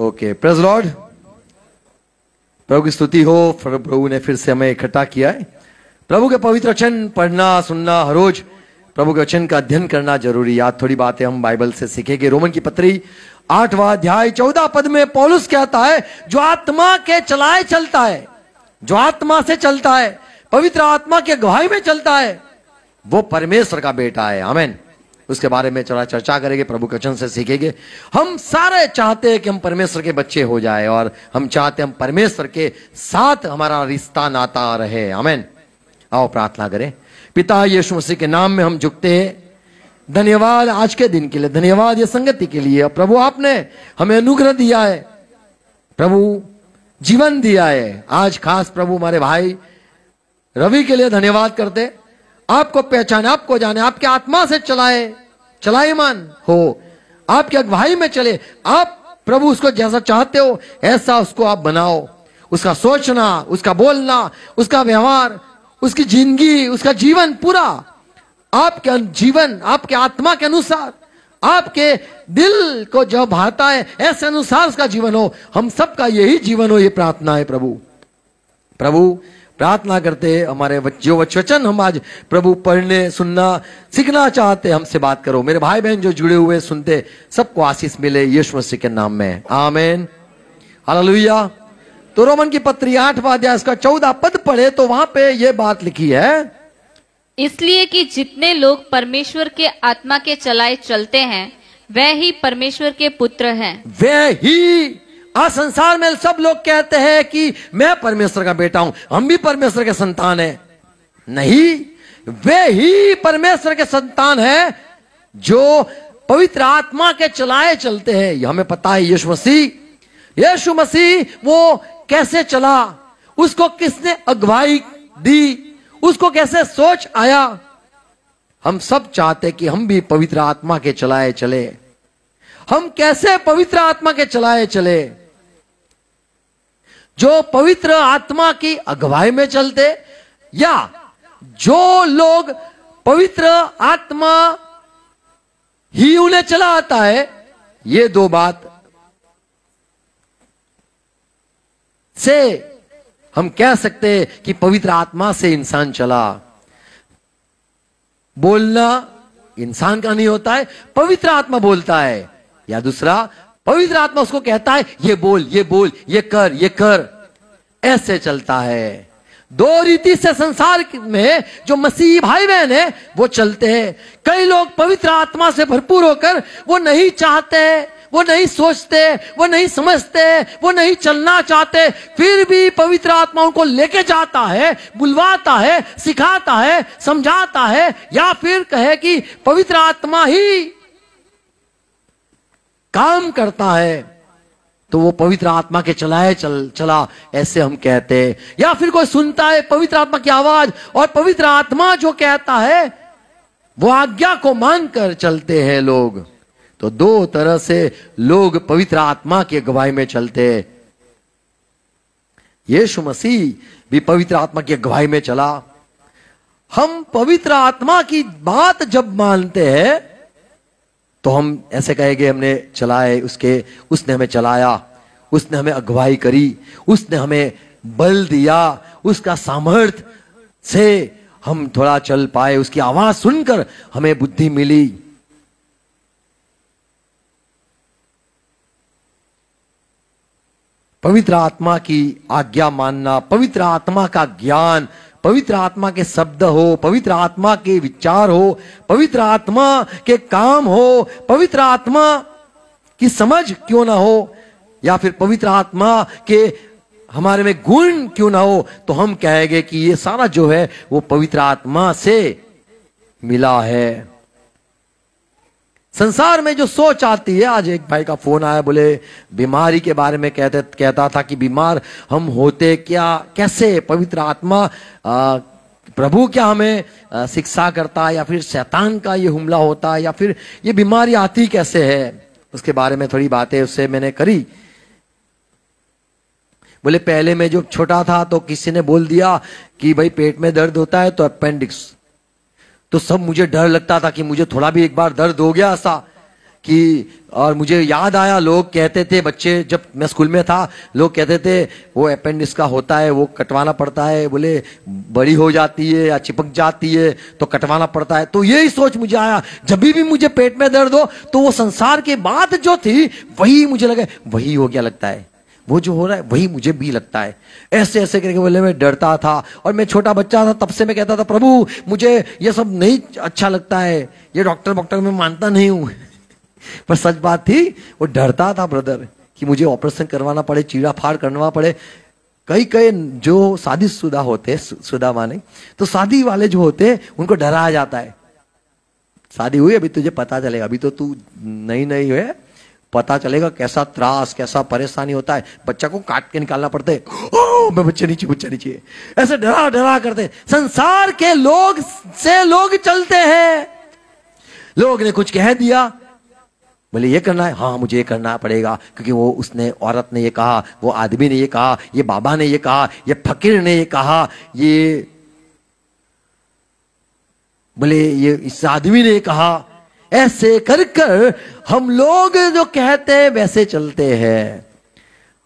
Okay praise Lord प्रभु की स्तुति हो प्रभु ने फिर से हमें इकट्ठा किया है प्रभु के पवित्र वचन पढ़ना सुनना हर रोज प्रभु के वचन का अध्ययन करना जरूरी आज थोड़ी बातें हम बाइबल से सीखेंगे रोमन की पत्री आठवा अध्याय चौदह पद में पौलुस कहता है जो आत्मा के चलाए चलता है जो आत्मा से चलता है पवित्र आत्मा के गवाही में चलता है वो परमेश्वर का बेटा है आमेन उसके बारे में थोड़ा चर्चा करेंगे प्रभु कचन से सीखेंगे हम सारे चाहते हैं कि हम परमेश्वर के बच्चे हो जाए और हम चाहते हम परमेश्वर के साथ हमारा रिश्ता नाता रहे अमेन आओ प्रार्थना करें पिता यीशु मसीह के नाम में हम झुकते हैं धन्यवाद आज के दिन के लिए धन्यवाद ये संगति के लिए प्रभु आपने हमें अनुग्रह दिया है प्रभु जीवन दिया है आज खास प्रभु हमारे भाई रवि के लिए धन्यवाद करते आपको पहचाने आपको जाने आपके आत्मा से चलाए चलायमान हो आपकी अगुवाई में चले आप प्रभु उसको जैसा चाहते हो ऐसा उसको आप बनाओ उसका सोचना उसका बोलना उसका व्यवहार उसकी जिंदगी उसका जीवन पूरा आपके जीवन आपके आत्मा के अनुसार आपके दिल को जो भाता है ऐसे अनुसार उसका जीवन हो हम सबका यही जीवन हो ये प्रार्थना है प्रभु प्रभु प्रार्थना करते हमारे जो वचन हम आज प्रभु पढ़ने सुनना सीखना चाहते हमसे बात करो मेरे भाई बहन जो जुड़े हुए सुनते सबको आशीष मिले यीशु मसीह के नाम में आमेन हालेलुया तो रोमन की पत्री आठवा अध्याय इसका चौदह पद पढ़े तो वहां पे ये बात लिखी है इसलिए कि जितने लोग परमेश्वर के आत्मा के चलाए चलते हैं वह ही परमेश्वर के पुत्र हैं वह ही आज संसार में सब लोग कहते हैं कि मैं परमेश्वर का बेटा हूं हम भी परमेश्वर के संतान है नहीं वे ही परमेश्वर के संतान है जो पवित्र आत्मा के चलाए चलते हैं हमें पता है यीशु मसीह यीशु मसीह वो कैसे चला उसको किसने अगुवाई दी उसको कैसे सोच आया हम सब चाहते कि हम भी पवित्र आत्मा के चलाए चले हम कैसे पवित्र आत्मा के चलाए चले जो पवित्र आत्मा की अगुवाई में चलते या जो लोग पवित्र आत्मा ही उन्हें चला आता है ये दो बात से हम कह सकते हैं कि पवित्र आत्मा से इंसान चला बोलना इंसान का नहीं होता है पवित्र आत्मा बोलता है या दूसरा पवित्र आत्मा उसको कहता है ये बोल ये बोल ये कर ये कर ऐसे चलता है दो रीति से संसार में जो मसीही भाई बहन है वो चलते हैं कई लोग पवित्र आत्मा से भरपूर होकर वो नहीं चाहते वो नहीं सोचते वो नहीं समझते वो नहीं चलना चाहते फिर भी पवित्र आत्मा उनको लेके जाता है बुलवाता है सिखाता है समझाता है या फिर कहे कि पवित्र आत्मा ही काम करता है तो वो पवित्र आत्मा के चलाए चल चला ऐसे हम कहते हैं या फिर कोई सुनता है पवित्र आत्मा की आवाज और पवित्र आत्मा जो कहता है वो आज्ञा को मानकर चलते हैं लोग तो दो तरह से लोग पवित्र आत्मा के गवाही में चलते यीशु मसीह भी पवित्र आत्मा की अगुवाई में चला हम पवित्र आत्मा की बात जब मानते हैं तो हम ऐसे कहेंगे हमने चलाए उसके उसने हमें चलाया उसने हमें अगुवाई करी उसने हमें बल दिया उसका सामर्थ्य से हम थोड़ा चल पाए उसकी आवाज सुनकर हमें बुद्धि मिली पवित्र आत्मा की आज्ञा मानना पवित्र आत्मा का ज्ञान पवित्र आत्मा के शब्द हो पवित्र आत्मा के विचार हो पवित्र आत्मा के काम हो पवित्र आत्मा की समझ क्यों ना हो या फिर पवित्र आत्मा के हमारे में गुण क्यों ना हो तो हम कहेंगे कि ये सारा जो है वो पवित्र आत्मा से मिला है संसार में जो सोच आती है आज एक भाई का फोन आया बोले बीमारी के बारे में कहते कहता था कि बीमार हम होते क्या कैसे पवित्र आत्मा आ, प्रभु क्या हमें शिक्षा करता है या फिर शैतान का ये हमला होता है या फिर ये बीमारी आती कैसे है उसके बारे में थोड़ी बातें उससे मैंने करी बोले पहले मैं जो छोटा था तो किसी ने बोल दिया कि भाई पेट में दर्द होता है तो अपेंडिक्स तो सब मुझे डर लगता था कि मुझे थोड़ा भी एक बार दर्द हो गया ऐसा कि और मुझे याद आया लोग कहते थे बच्चे जब मैं स्कूल में था लोग कहते थे वो अपेंडिक्स का होता है वो कटवाना पड़ता है बोले बड़ी हो जाती है या चिपक जाती है तो कटवाना पड़ता है तो यही सोच मुझे आया जब भी मुझे पेट में दर्द हो तो वो संसार के बात जो थी वही मुझे लगे वही हो गया लगता है वो जो हो रहा है वही मुझे भी लगता है ऐसे ऐसे करके बोले मैं डरता था और मैं छोटा बच्चा था तब से मैं कहता था प्रभु मुझे ये सब नहीं अच्छा लगता है ये डॉक्टर वॉक्टर में मानता नहीं हूं पर सच बात थी वो डरता था ब्रदर कि मुझे ऑपरेशन करवाना पड़े चीड़ा फाड़ करना पड़े कई कई जो शादी शुदा होते शुदा माने तो शादी वाले जो होते उनको डराया जाता है शादी हुई अभी तुझे पता चलेगा अभी तो तू नई नई है पता चलेगा कैसा त्रास कैसा परेशानी होता है बच्चा को काट के निकालना पड़ता है ओ मैं बच्चे नीचे बच्चे नीचे ऐसे डरा डरा करते संसार के लोग से लोग चलते हैं लोग ने कुछ कह दिया बोले ये करना है हाँ मुझे ये करना पड़ेगा क्योंकि वो उसने औरत ने ये कहा वो आदमी ने ये कहा ये बाबा ने ये कहा ये फकीर ने ये कहा ये बोले ये इस आदमी ने कहा ऐसे कर कर हम लोग जो कहते हैं वैसे चलते हैं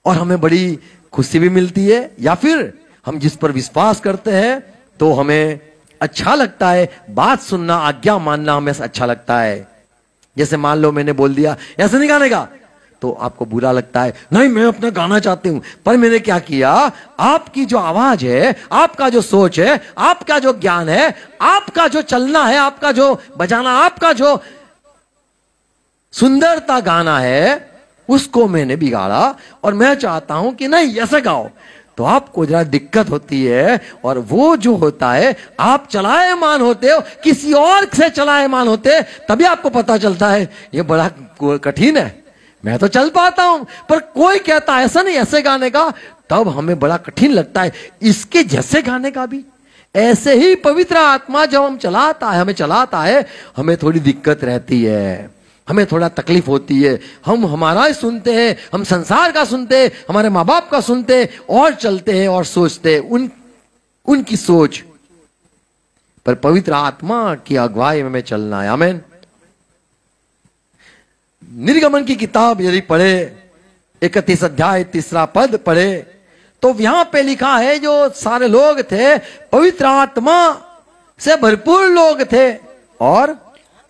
और हमें बड़ी खुशी भी मिलती है या फिर हम जिस पर विश्वास करते हैं तो हमें अच्छा लगता है बात सुनना आज्ञा मानना हमें अच्छा लगता है जैसे मान लो मैंने बोल दिया ऐसे नहीं गाने का तो आपको बुरा लगता है नहीं मैं अपना गाना चाहती हूं पर मैंने क्या किया आपकी जो आवाज है आपका जो सोच है आपका जो ज्ञान है आपका जो चलना है आपका जो बजाना आपका जो सुंदरता गाना है उसको मैंने बिगाड़ा और मैं चाहता हूं कि नहीं ऐसा गाओ तो आपको जरा दिक्कत होती है और वो जो होता है आप चलायमान होते हो किसी और से चलायमान होते तभी आपको पता चलता है ये बड़ा कठिन है मैं तो चल पाता हूं पर कोई कहता ऐसा नहीं ऐसे गाने का तब हमें बड़ा कठिन लगता है इसके जैसे गाने का भी ऐसे ही पवित्र आत्मा जब हम चलाता है हमें चलाता है हमें थोड़ी दिक्कत रहती है हमें थोड़ा तकलीफ होती है हम हमारा ही सुनते हैं हम संसार का सुनते हैं हमारे माँ बाप का सुनते हैं और चलते हैं और सोचते हैं उन उनकी सोच पर पवित्र आत्मा की अगुवाई में चलना है अमेन निर्गमन की किताब यदि पढ़े इकतीस अध्याय तीसरा पद पढ़े तो यहां पे लिखा है जो सारे लोग थे पवित्र आत्मा से भरपूर लोग थे और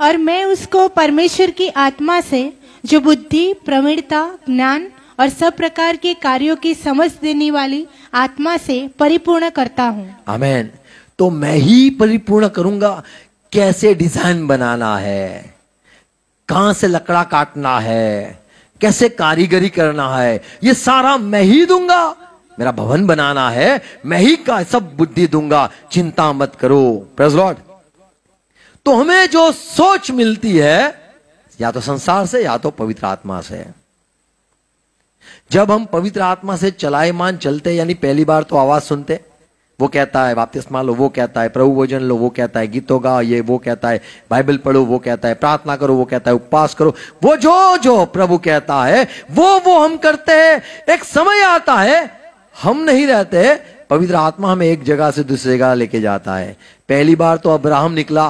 और मैं उसको परमेश्वर की आत्मा से जो बुद्धि प्रवीणता ज्ञान और सब प्रकार के कार्यों की समझ देने वाली आत्मा से परिपूर्ण करता हूँ अमेन तो मैं ही परिपूर्ण करूंगा कैसे डिजाइन बनाना है कहाँ से लकड़ा काटना है कैसे कारीगरी करना है ये सारा मैं ही दूंगा मेरा भवन बनाना है मैं ही का सब बुद्धि दूंगा चिंता मत करो प्रेज लॉर्ड तो हमें जो सोच मिलती है या तो संसार से या तो पवित्र आत्मा से जब हम पवित्र आत्मा से चलायमान चलते यानी पहली बार तो आवाज सुनते वो कहता है मान लो वो कहता है प्रभु भोजन लो वो कहता है गीतों गाओ ये वो कहता है बाइबल पढ़ो वो कहता है प्रार्थना करो वो कहता है उपवास करो वो जो जो प्रभु कहता है वो वो हम करते हैं एक समय आता है हम नहीं रहते पवित्र आत्मा हमें एक जगह से दूसरी जगह लेके जाता है पहली बार तो अब्राहम निकला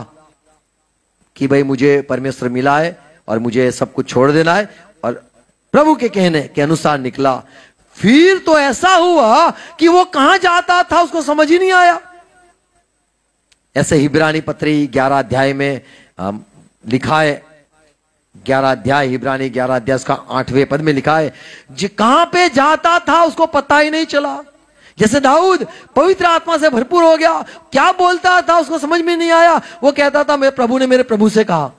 कि भाई मुझे परमेश्वर मिला है और मुझे सब कुछ छोड़ देना है और प्रभु के कहने के अनुसार निकला फिर तो ऐसा हुआ कि वो कहां जाता था उसको समझ ही नहीं आया ऐसे हिब्रानी पत्री ग्यारह अध्याय में लिखा है ग्यारह अध्याय हिब्रानी ग्यारह अध्याय का आठवें पद में लिखा है कहां पे जाता था उसको पता ही नहीं चला जैसे दाऊद पवित्र आत्मा से भरपूर हो गया क्या बोलता था उसको समझ में नहीं आया वो कहता था मेरे प्रभु ने मेरे प्रभु से कहा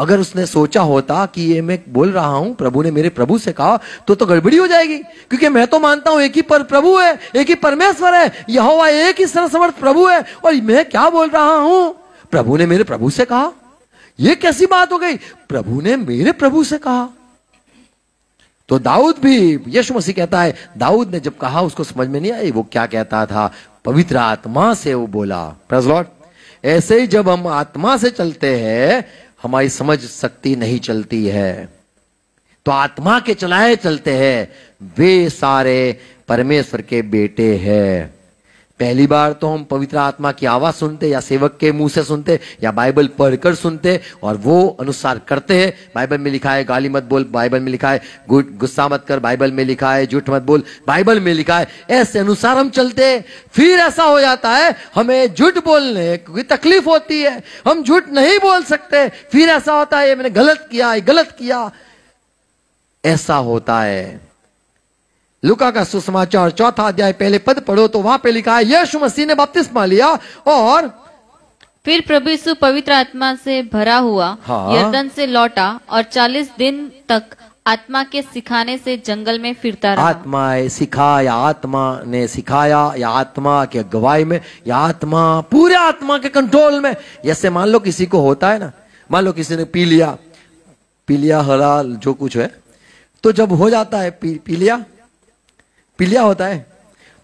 अगर उसने सोचा होता कि ये मैं बोल रहा हूं प्रभु ने मेरे प्रभु से कहा तो तो गड़बड़ी हो जाएगी क्योंकि मैं तो मानता हूं एक ही पर प्रभु है एक ही परमेश्वर है यहोवा एक ही सर्वसमर्थ प्रभु है और मैं क्या बोल रहा हूं प्रभु ने मेरे प्रभु से कहा यह कैसी बात हो गई प्रभु ने मेरे प्रभु से कहा तो दाऊद भी यशु मसीह कहता है दाऊद ने जब कहा उसको समझ में नहीं आई वो क्या कहता था पवित्र आत्मा से वो बोला प्रजलॉर्ड ऐसे ही जब हम आत्मा से चलते हैं हमारी समझ शक्ति नहीं चलती है तो आत्मा के चलाए चलते हैं वे सारे परमेश्वर के बेटे हैं पहली बार तो हम पवित्र आत्मा की आवाज सुनते या सेवक के मुंह से सुनते या बाइबल पढ़कर सुनते और वो अनुसार करते हैं बाइबल में लिखा है गाली मत बोल बाइबल में लिखा है गुस्सा मत कर बाइबल में लिखा है झूठ मत बोल बाइबल में लिखा है ऐसे अनुसार हम चलते फिर ऐसा हो जाता है हमें झूठ बोलने की तकलीफ होती है हम झूठ नहीं बोल सकते फिर ऐसा होता है मैंने गलत किया गलत किया ऐसा होता है लुका का सुसमाचार चौथा अध्याय पहले पद पढ़ो तो वहां पे लिखा है यीशु मसीह ने बपतिस्मा लिया और फिर प्रभु यीशु पवित्र आत्मा से भरा हुआ हाँ। यर्दन से लौटा और चालीस दिन तक आत्मा के सिखाने से जंगल में फिरता रहा आत्मा सिखाया या आत्मा ने सिखाया या आत्मा के अगुवाई में या आत्मा पूरे आत्मा के कंट्रोल में जैसे मान लो किसी को होता है ना मान लो किसी ने पी लिया पी लिया हरा जो कुछ है तो जब हो जाता है पी, पी लिया पीलिया होता है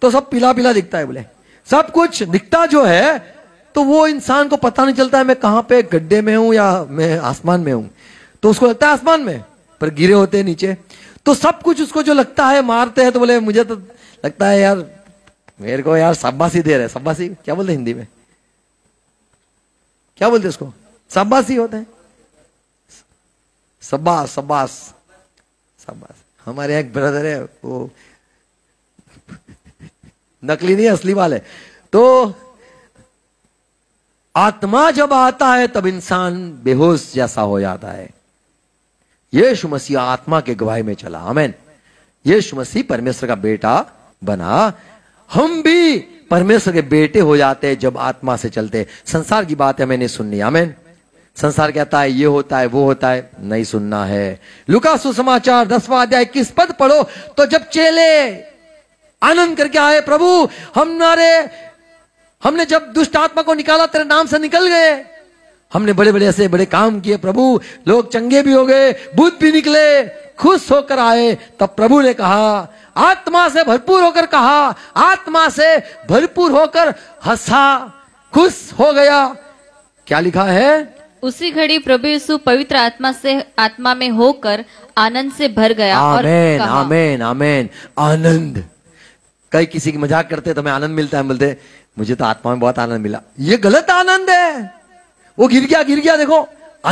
तो सब पीला पीला दिखता है बोले सब कुछ दिखता जो है तो वो इंसान को पता नहीं चलता है मैं कहां पे गड्ढे में हूं या मैं आसमान में हूं तो उसको लगता है आसमान में पर गिरे होते हैं नीचे तो सब कुछ उसको जो लगता है मारते हैं तो बोले मुझे तो लगता है यार मेरे को यार सब्बासी दे रहे सब्बासी क्या बोलते हिंदी में क्या बोलते उसको सब्बासी होते हैं सब्बास सब्बास सब्बास हमारे एक ब्रदर है वो नकली नहीं असली वाले तो आत्मा जब आता है तब इंसान बेहोश जैसा हो जाता है यीशु मसीह आत्मा के गवाही में चला अमेन यीशु मसीह परमेश्वर का बेटा बना हम भी परमेश्वर के बेटे हो जाते हैं जब आत्मा से चलते संसार की बात है मैंने सुननी अमेन संसार कहता है ये होता है वो होता है नहीं सुनना है लुका सुसमाचार दसवा अध्याय किस पद पढ़ो तो जब चेले आनंद करके आए प्रभु हमारे हमने जब दुष्ट आत्मा को निकाला तेरे नाम से निकल गए हमने बड़े बड़े ऐसे बड़े काम किए प्रभु लोग चंगे भी हो गए बुद्ध भी निकले खुश होकर आए तब प्रभु ने कहा आत्मा से भरपूर होकर कहा आत्मा से भरपूर होकर हंसा खुश हो गया क्या लिखा है उसी घड़ी प्रभु यीशु पवित्र आत्मा से आत्मा में होकर आनंद से भर गया आमेन और आमेन आमेन आनंद कई किसी की मजाक करते तो हमें आनंद मिलता है बोलते मुझे तो आत्मा में बहुत आनंद मिला ये गलत आनंद है वो गिर गया गिर गया देखो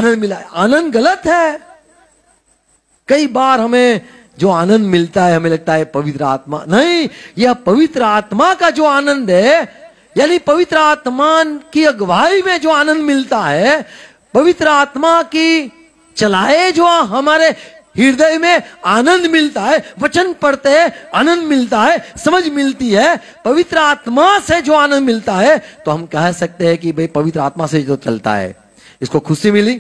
आनंद मिला आनंद गलत है कई बार हमें जो आनंद मिलता है हमें लगता है पवित्र आत्मा नहीं यह पवित्र आत्मा का जो आनंद है यानी पवित्र आत्मा की अगुवाई में जो आनंद मिलता है पवित्र आत्मा की चलाए जो हमारे हृदय में आनंद मिलता है वचन पढ़ते हैं आनंद मिलता है समझ मिलती है पवित्र आत्मा से जो आनंद मिलता है तो हम कह सकते हैं कि भाई पवित्र आत्मा से जो चलता है इसको खुशी मिली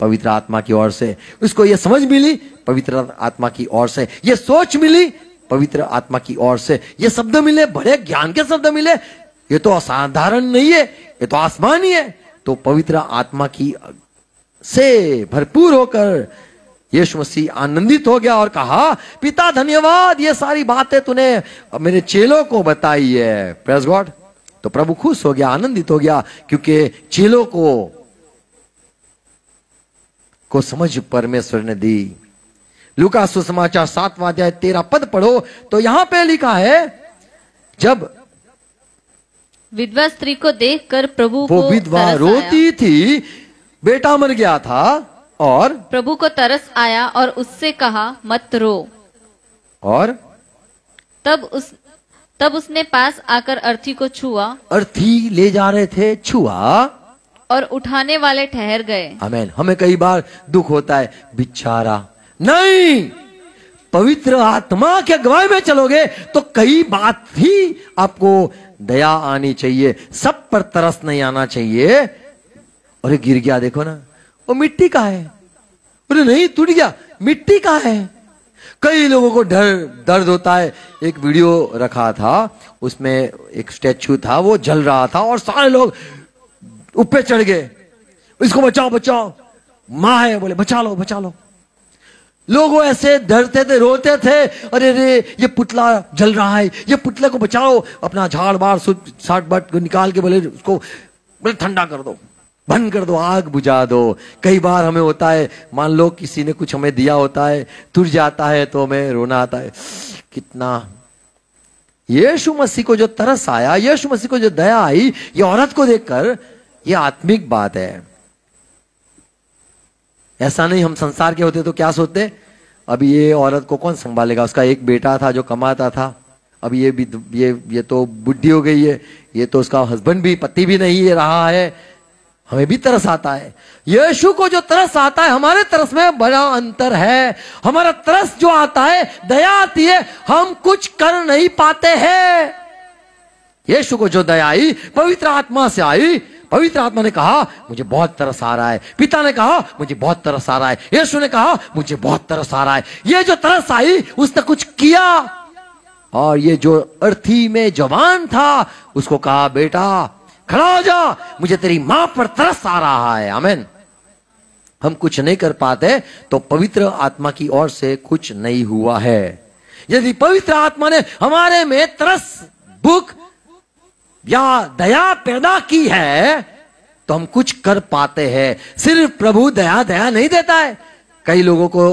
पवित्र आत्मा की ओर से इसको यह समझ मिली पवित्र आत्मा की ओर से यह सोच मिली पवित्र आत्मा की ओर से ये शब्द मिले बड़े ज्ञान के शब्द मिले ये तो असाधारण नहीं है ये तो आसमान ही है तो पवित्र आत्मा की से भरपूर होकर यीशु मसीह आनंदित हो गया और कहा पिता धन्यवाद ये सारी बातें तूने मेरे चेलों को बताई है प्रेस गॉड तो प्रभु खुश हो गया आनंदित हो गया क्योंकि चेलों को को समझ परमेश्वर ने दी लुका सुसमाचार सातवा अध्याय तेरा पद पढ़ो तो यहां पे लिखा है जब विधवा स्त्री को देखकर प्रभु वो विधवा रोती थी बेटा मर गया था और प्रभु को तरस आया और उससे कहा मत रो और तब उस तब उसने पास आकर अर्थी को छुआ अर्थी ले जा रहे थे छुआ और उठाने वाले ठहर गए हमें हमें कई बार दुख होता है बिचारा नहीं पवित्र आत्मा के अगवाई में चलोगे तो कई बात ही आपको दया आनी चाहिए सब पर तरस नहीं आना चाहिए और गिर गया देखो ना वो मिट्टी का है बोले नहीं टूट गया मिट्टी का है कई लोगों को डर दर्द होता है एक वीडियो रखा था उसमें एक स्टैचू था वो जल रहा था और सारे लोग ऊपर चढ़ गए इसको बचाओ बचाओ माँ है बोले बचा लो बचा लो लोग ऐसे डरते थे रोते थे अरे अरे ये पुतला जल रहा है ये पुतले को बचाओ अपना झाड़ बाड़ साठ बट निकाल के बोले उसको बोले ठंडा कर दो बंद कर दो आग बुझा दो कई बार हमें होता है मान लो किसी ने कुछ हमें दिया होता है तुर जाता है तो हमें रोना आता है कितना यीशु मसीह को जो तरस आया यीशु मसीह को जो दया आई ये औरत को देखकर ये आत्मिक बात है ऐसा नहीं हम संसार के होते तो क्या सोचते अब ये औरत को कौन संभालेगा उसका एक बेटा था जो कमाता था अब ये भी ये ये तो बुढ़ी हो गई है ये तो उसका हस्बैंड भी पति भी नहीं रहा है हमें भी तरस आता है यीशु को जो तरस आता है हमारे तरस में बड़ा अंतर है हमारा तरस जो आता है दया आती है हम कुछ कर नहीं पाते हैं यीशु को जो दया आई पवित्र आत्मा से आई पवित्र आत्मा ने कहा मुझे बहुत तरस आ रहा है पिता ने कहा मुझे बहुत तरस आ रहा है यीशु ने कहा मुझे बहुत तरस आ रहा है ये जो तरस आई उसने कुछ किया और ये जो अर्थी में जवान था उसको कहा बेटा खड़ा हो जा मुझे तेरी मां पर तरस आ रहा है अमेन हम कुछ नहीं कर पाते तो पवित्र आत्मा की ओर से कुछ नहीं हुआ है यदि पवित्र आत्मा ने हमारे में तरस भूख या दया पैदा की है तो हम कुछ कर पाते हैं सिर्फ प्रभु दया दया नहीं देता है कई लोगों को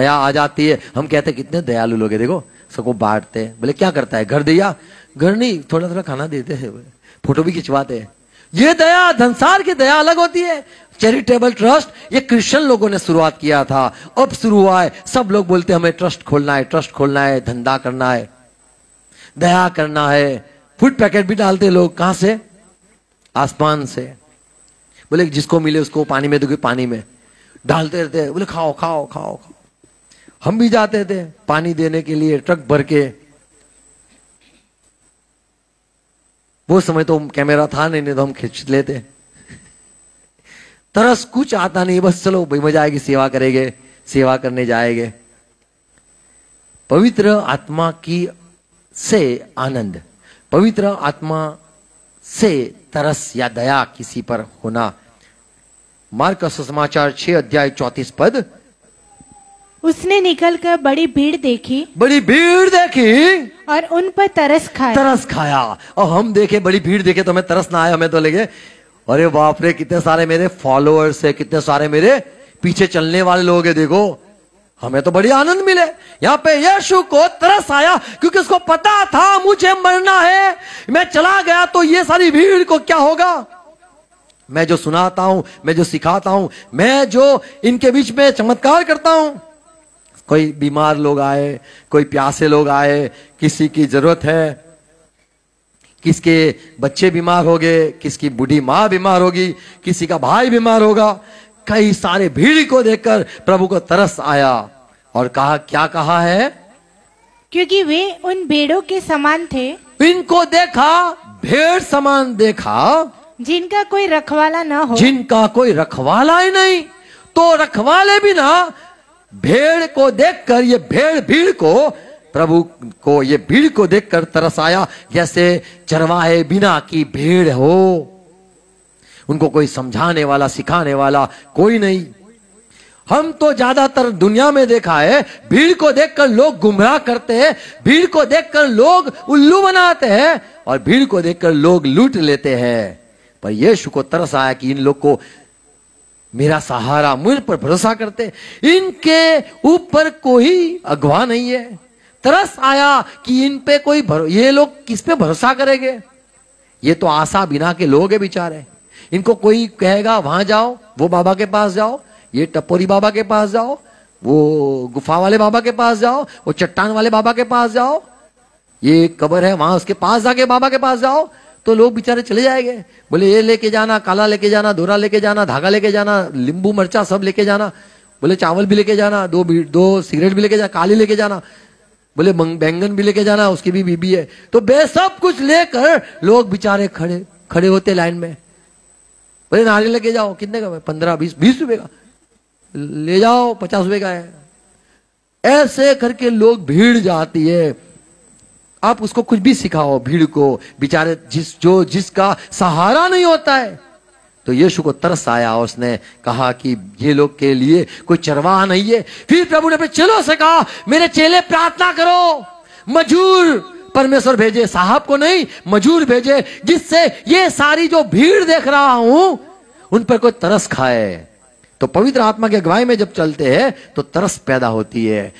दया आ जाती है हम कहते कितने दयालु लोग देखो सबको बांटते बोले क्या करता है घर दिया घर नहीं थोड़ा थोड़ा खाना देते हैं फोटो भी खिंचवाते हैं ये दया धनसार की दया अलग होती है चैरिटेबल ट्रस्ट ये क्रिश्चियन लोगों ने शुरुआत किया था अब शुरू हुआ है सब लोग बोलते हमें ट्रस्ट खोलना है ट्रस्ट खोलना है धंधा करना है दया करना है फूड पैकेट भी डालते लोग कहां से आसमान से बोले जिसको मिले उसको पानी में दोगे पानी में डालते रहते बोले खाओ खाओ खाओ खाओ हम भी जाते थे पानी देने के लिए ट्रक भर के वो समय तो कैमरा था नहीं नहीं तो हम खींच लेते तरस कुछ आता नहीं बस चलो भाई मजा आएगी सेवा करेंगे सेवा करने जाएंगे पवित्र आत्मा की से आनंद पवित्र आत्मा से तरस या दया किसी पर होना मार्ग समाचार छह अध्याय चौतीस पद उसने निकलकर बड़ी भीड़ देखी बड़ी भीड़ देखी और उन पर तरस खाया तरस खाया और हम देखे बड़ी भीड़ देखे तो हमें तरस ना आया हमें तो लगे अरे बाप रे कितने सारे मेरे फॉलोअर्स है कितने सारे मेरे पीछे चलने वाले लोग है देखो हमें तो बड़ी आनंद मिले यहाँ पे यशु को तरस आया क्योंकि उसको पता था मुझे मरना है मैं चला गया तो ये सारी भीड़ को क्या होगा मैं जो सुनाता हूं मैं जो सिखाता हूं मैं जो इनके बीच में चमत्कार करता हूं कोई बीमार लोग आए कोई प्यासे लोग आए किसी की जरूरत है किसके बच्चे बीमार हो गए किसकी बूढ़ी माँ बीमार होगी किसी का भाई बीमार होगा कई सारे भीड़ को देखकर प्रभु को तरस आया और कहा क्या कहा है क्योंकि वे उन भेड़ों के समान थे इनको देखा भेड़ समान देखा जिनका कोई रखवाला ना हो जिनका कोई रखवाला ही नहीं तो रखवाले भी ना भेड़ को देखकर ये भेड़ भीड़ को प्रभु को ये भीड़ को देखकर तरस आया जैसे चरवाहे बिना की भीड़ हो उनको कोई समझाने वाला सिखाने वाला कोई नहीं हम तो ज्यादातर दुनिया में देखा है भीड़ को देखकर लोग गुमराह करते हैं भीड़ को देखकर लोग उल्लू बनाते हैं और भीड़ को देखकर लोग लूट लेते हैं पर यीशु को तरस आया कि इन लोग को मेरा सहारा मुझ पर भरोसा करते इनके ऊपर कोई अगवा नहीं है तरस आया कि इन पे कोई ये लोग किस पे भरोसा करेंगे ये तो आशा बिना के लोग है बेचारे इनको कोई कहेगा वहां जाओ वो बाबा के पास जाओ ये टपोरी बाबा के पास जाओ वो गुफा वाले बाबा के पास जाओ वो चट्टान वाले बाबा के पास जाओ ये कबर है वहां उसके पास जाके बाबा के पास जाओ तो लोग बेचारे चले जाएंगे बोले ये लेके जाना काला लेके जाना धोरा लेके जाना धागा लेके जाना लींबू मरचा सब लेके जाना बोले चावल भी लेके जाना दो दो सिगरेट भी लेके जाना काली लेके जाना बोले बैंगन भी लेके जाना उसकी भी बीबी है तो बे सब कुछ लेकर लोग बेचारे खड़े खड़े होते लाइन में बोले नारियल लेके जाओ कितने का पंद्रह बीस बीस रुपए का ले जाओ पचास रुपए का है ऐसे करके लोग भीड़ जाती है आप उसको कुछ भी सिखाओ भीड़ को बेचारे जिस जो जिसका सहारा नहीं होता है तो यीशु को तरस आया और उसने कहा कि ये लोग के लिए कोई चरवाह नहीं है फिर प्रभु ने अपने चलो से कहा मेरे चेले प्रार्थना करो मजूर परमेश्वर भेजे साहब को नहीं मजूर भेजे जिससे ये सारी जो भीड़ देख रहा हूं उन पर कोई तरस खाए तो पवित्र आत्मा की अगुवाई में जब चलते हैं तो तरस पैदा होती है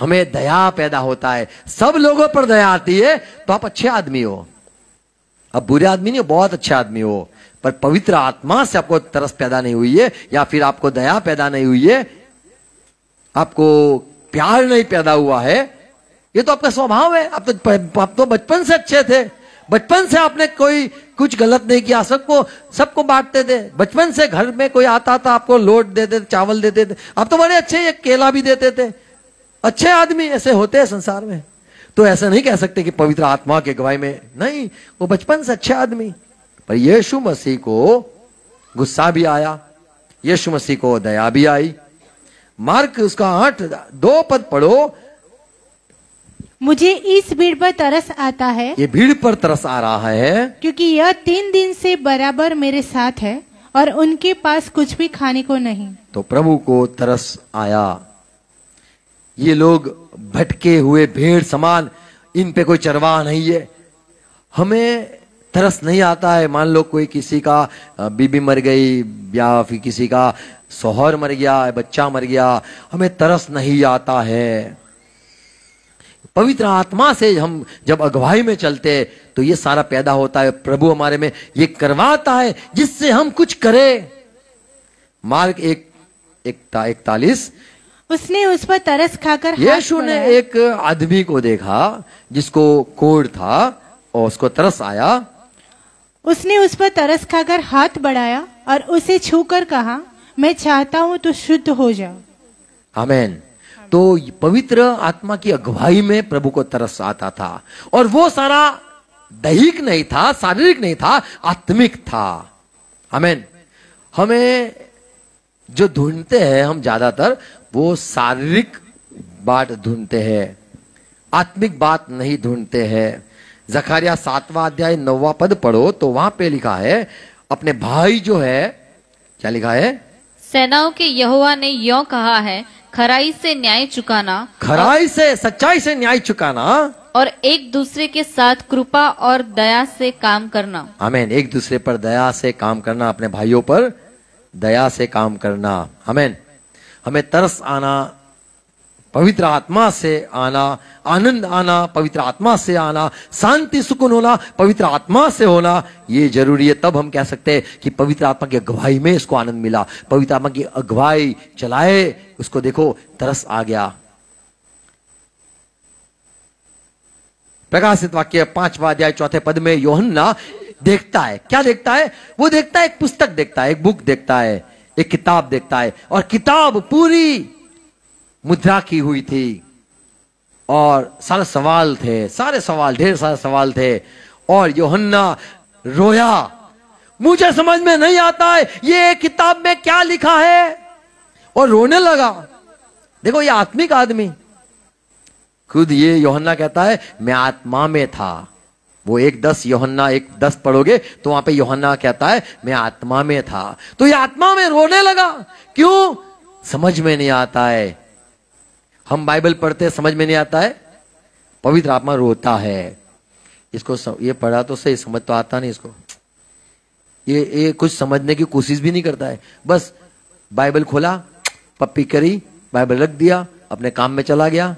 हमें दया पैदा होता है सब लोगों पर दया आती है तो आप अच्छे आदमी हो अब बुरे आदमी नहीं हो बहुत अच्छे आदमी हो पर पवित्र आत्मा से आपको तरस पैदा नहीं हुई है या फिर आपको दया पैदा नहीं हुई है आपको प्यार नहीं पैदा हुआ है ये तो आपका स्वभाव है आप तो आप तो बचपन से अच्छे थे बचपन से आपने कोई कुछ गलत नहीं किया सबको सबको बांटते थे बचपन से घर में कोई आता था आपको लोट देते दे, चावल देते थे आप तो बड़े अच्छे ये केला भी देते थे अच्छे आदमी ऐसे होते हैं संसार में तो ऐसा नहीं कह सकते कि पवित्र आत्मा के गवाही में नहीं वो बचपन से अच्छे आदमी पर यीशु मसीह को गुस्सा भी आया यीशु मसीह को दया भी आई मार्क उसका आठ दो पद पढ़ो मुझे इस भीड़ पर तरस आता है ये भीड़ पर तरस आ रहा है क्योंकि यह तीन दिन से बराबर मेरे साथ है और उनके पास कुछ भी खाने को नहीं तो प्रभु को तरस आया ये लोग भटके हुए भेड़ समान इन पे कोई चरवाह नहीं है हमें तरस नहीं आता है मान लो कोई किसी का बीबी मर गई या फिर किसी का सोहर मर गया बच्चा मर गया हमें तरस नहीं आता है पवित्र आत्मा से हम जब अगुवाई में चलते तो ये सारा पैदा होता है प्रभु हमारे में ये करवाता है जिससे हम कुछ करें मार्ग एक, एक, ता, एक तालीस उसने उस पर तरस खाकर यीशु ने एक आदमी को देखा जिसको कोड था और उसको तरस आया उसने उस पर तरस खाकर हाथ बढ़ाया और उसे छूकर कहा मैं चाहता हूँ तो शुद्ध हो जाओ हमेन तो पवित्र आत्मा की अगुवाई में प्रभु को तरस आता था और वो सारा दैहिक नहीं था शारीरिक नहीं था आत्मिक था हमेन हमें जो ढूंढते हैं हम ज्यादातर वो शारीरिक बात ढूंढते हैं आत्मिक बात नहीं ढूंढते हैं जखारिया सातवां अध्याय नौवा पद पढ़ो तो वहां पे लिखा है अपने भाई जो है क्या लिखा है सेनाओं के यहुआ ने यो कहा है खराई से न्याय चुकाना खराई से सच्चाई से न्याय चुकाना और एक दूसरे के साथ कृपा और दया से काम करना हमेन एक दूसरे पर दया से काम करना अपने भाइयों पर दया से काम करना हमेन हमें तरस आना पवित्र आत्मा से आना आनंद आना पवित्र आत्मा से आना शांति सुकून होना पवित्र आत्मा से होना ये जरूरी है तब हम कह सकते हैं कि पवित्र आत्मा की अगुवाई में इसको आनंद मिला पवित्र आत्मा की अगुवाई चलाए उसको देखो तरस आ गया प्रकाशित वाक्य पांचवा अध्याय चौथे पद में योहन्ना देखता है क्या देखता है वो देखता है एक पुस्तक देखता है एक बुक देखता है एक किताब देखता है और किताब पूरी मुद्रा की हुई थी और सारे सवाल थे सारे सवाल ढेर सारे सवाल थे और योहन्ना रोया मुझे समझ में नहीं आता है ये किताब में क्या लिखा है और रोने लगा देखो ये आत्मिक आदमी खुद ये योहन्ना कहता है मैं आत्मा में था वो एक दस योहन्ना एक दस पढ़ोगे तो वहां पे योहन्ना कहता है मैं आत्मा में था तो ये आत्मा में रोने लगा क्यों समझ में नहीं आता है हम बाइबल पढ़ते समझ में नहीं आता है पवित्र आत्मा रोता है इसको ये पढ़ा तो सही समझ तो आता नहीं इसको ये ये कुछ समझने की कोशिश भी नहीं करता है बस बाइबल खोला पप्पी करी बाइबल रख दिया अपने काम में चला गया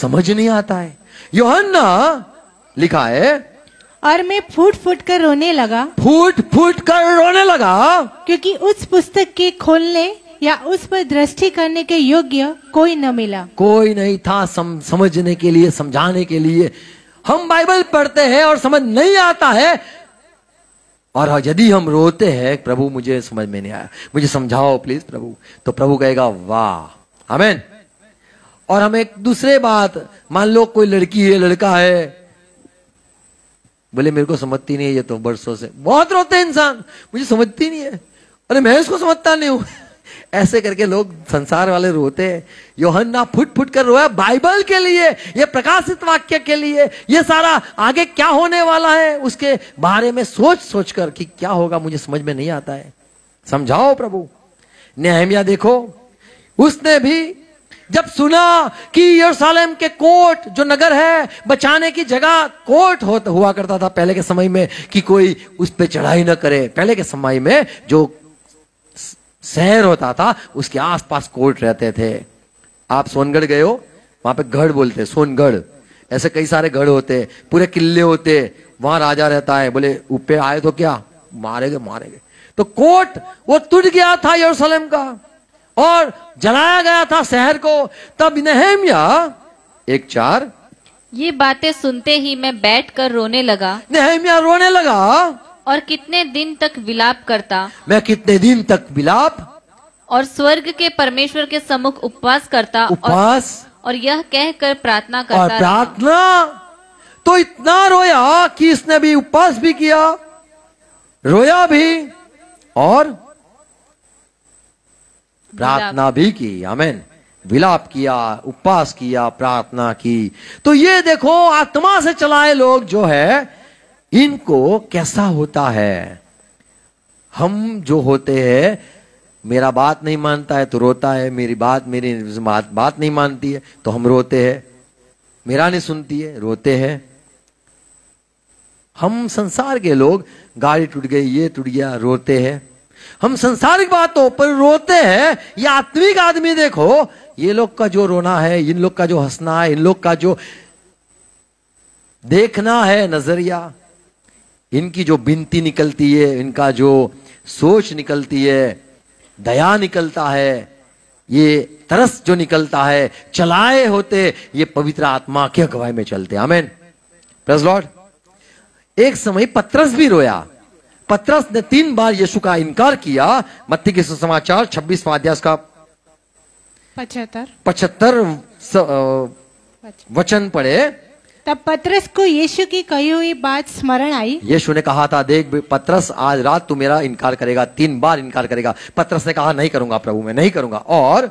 समझ नहीं आता है योहन्ना लिखा है और मैं फूट फूट कर रोने लगा फूट फूट कर रोने लगा क्योंकि उस पुस्तक के खोलने या उस पर दृष्टि करने के योग्य कोई न मिला कोई नहीं था सम, समझने के लिए समझाने के लिए हम बाइबल पढ़ते हैं और समझ नहीं आता है और हाँ, यदि हम रोते हैं प्रभु मुझे समझ में नहीं आया मुझे समझाओ प्लीज प्रभु तो प्रभु कहेगा वाह हमें और हम एक दूसरे बात मान लो कोई लड़की है लड़का है बोले मेरे को समझती नहीं है ये तो बरसों से बहुत रोते हैं इंसान मुझे समझती नहीं है अरे मैं उसको समझता नहीं हूं ऐसे करके लोग संसार वाले रोते हैं योहन्ना फुट फुट कर रोया बाइबल के लिए ये प्रकाशित वाक्य के लिए ये सारा आगे क्या होने वाला है उसके बारे में सोच सोच कर कि क्या होगा मुझे समझ में नहीं आता है समझाओ प्रभु न्यायमिया देखो उसने भी जब सुना कि यरूशलेम के कोर्ट जो नगर है बचाने की जगह कोर्ट हो तो हुआ करता था पहले के समय में कि कोई उस पर चढ़ाई ना करे पहले के समय में जो शहर होता था उसके आसपास कोर्ट रहते थे आप सोनगढ़ गए हो वहां पे गढ़ बोलते सोनगढ़ ऐसे कई सारे गढ़ होते पूरे किले होते वहां राजा रहता है बोले ऊपर आए तो क्या मारे गए मारे गए तो कोर्ट वो टूट गया था यरूशलेम का और जलाया गया था शहर को तब नहम्या एक चार ये बातें सुनते ही मैं बैठकर रोने लगा नहम्या रोने लगा और कितने दिन तक विलाप करता मैं कितने दिन तक विलाप और स्वर्ग के परमेश्वर के सम्मुख उपवास करता उपवास और, और यह कहकर प्रार्थना करता और प्रार्थना तो इतना रोया कि इसने भी उपवास भी किया रोया भी और प्रार्थना भी की अमेन विलाप किया उपवास किया प्रार्थना की तो ये देखो आत्मा से चलाए लोग जो है इनको कैसा होता है हम जो होते हैं मेरा बात नहीं मानता है तो रोता है मेरी बात मेरी बात बात नहीं मानती है तो हम रोते हैं मेरा नहीं सुनती है रोते हैं हम संसार के लोग गाड़ी टूट गई ये टूट गया रोते हैं हम संसारिक बातों पर रोते हैं या आत्मिक आदमी देखो ये लोग का जो रोना है इन लोग का जो हंसना है इन लोग का जो देखना है नजरिया इनकी जो बिनती निकलती है इनका जो सोच निकलती है दया निकलता है ये तरस जो निकलता है चलाए होते ये पवित्र आत्मा के अगवाई में चलते आमेन प्रेस लॉर्ड एक समय पत्रस भी रोया पत्रस ने तीन बार यीशु का इनकार किया मत्ती के समाचार छब्बीस अध्यास का पचहत्तर पचहत्तर वचन पढ़े तब पत्रस को यीशु की कही हुई बात स्मरण आई यीशु ने कहा था देख पत्रस आज रात तू मेरा इनकार करेगा तीन बार इनकार करेगा पत्रस ने कहा नहीं करूंगा प्रभु मैं नहीं करूंगा और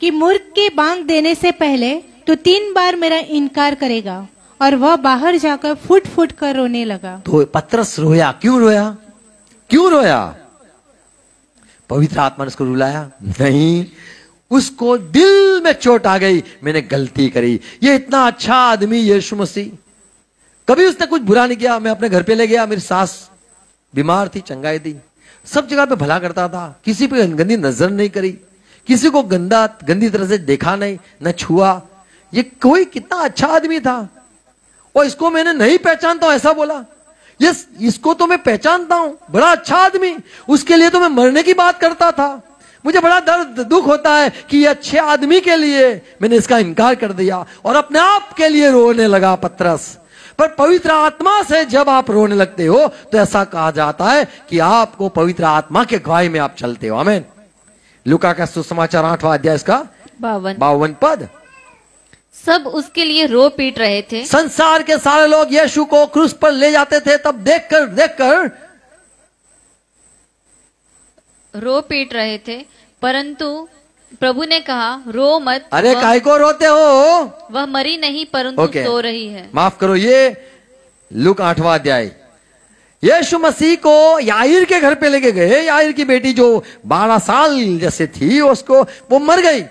कि मूर्ख के बांग देने से पहले तो तीन बार मेरा इनकार करेगा और वह बाहर जाकर फुट फुट कर रोने लगा तो पत्रस रोया क्यों रोया क्यों रोया पवित्र आत्मा ने उसको रुलाया नहीं उसको दिल में चोट आ गई मैंने गलती करी ये इतना अच्छा आदमी यीशु मसीह कभी उसने कुछ बुरा नहीं किया मैं अपने घर पे ले गया मेरी सास बीमार थी चंगाई थी सब जगह पे भला करता था किसी पे गंदी नजर नहीं करी किसी को गंदा गंदी तरह से देखा नहीं न छुआ ये कोई कितना अच्छा आदमी था और इसको मैंने नहीं पहचानता ऐसा बोला यस इसको तो मैं पहचानता हूं बड़ा अच्छा आदमी उसके लिए तो मैं मरने की बात करता था मुझे बड़ा दर्द दुख होता है कि ये अच्छे आदमी के लिए मैंने इसका इनकार कर दिया और अपने आप के लिए रोने लगा पत्रस पर पवित्र आत्मा से जब आप रोने लगते हो तो ऐसा कहा जाता है कि आपको पवित्र आत्मा के गवाही में आप चलते हो हमें लुका का सुसमाचार आठवा अध्याय इसका बावन बावन पद सब उसके लिए रो पीट रहे थे संसार के सारे लोग यीशु को क्रूस पर ले जाते थे तब देखकर देखकर रो पीट रहे थे परंतु प्रभु ने कहा रो मत अरे काय को रोते हो वह मरी नहीं परंतु okay. सो रही है माफ करो ये लुक आठवा अध्याय यीशु मसीह को याहिर के घर पे लेके गए याहिर की बेटी जो बारह साल जैसे थी उसको वो मर गई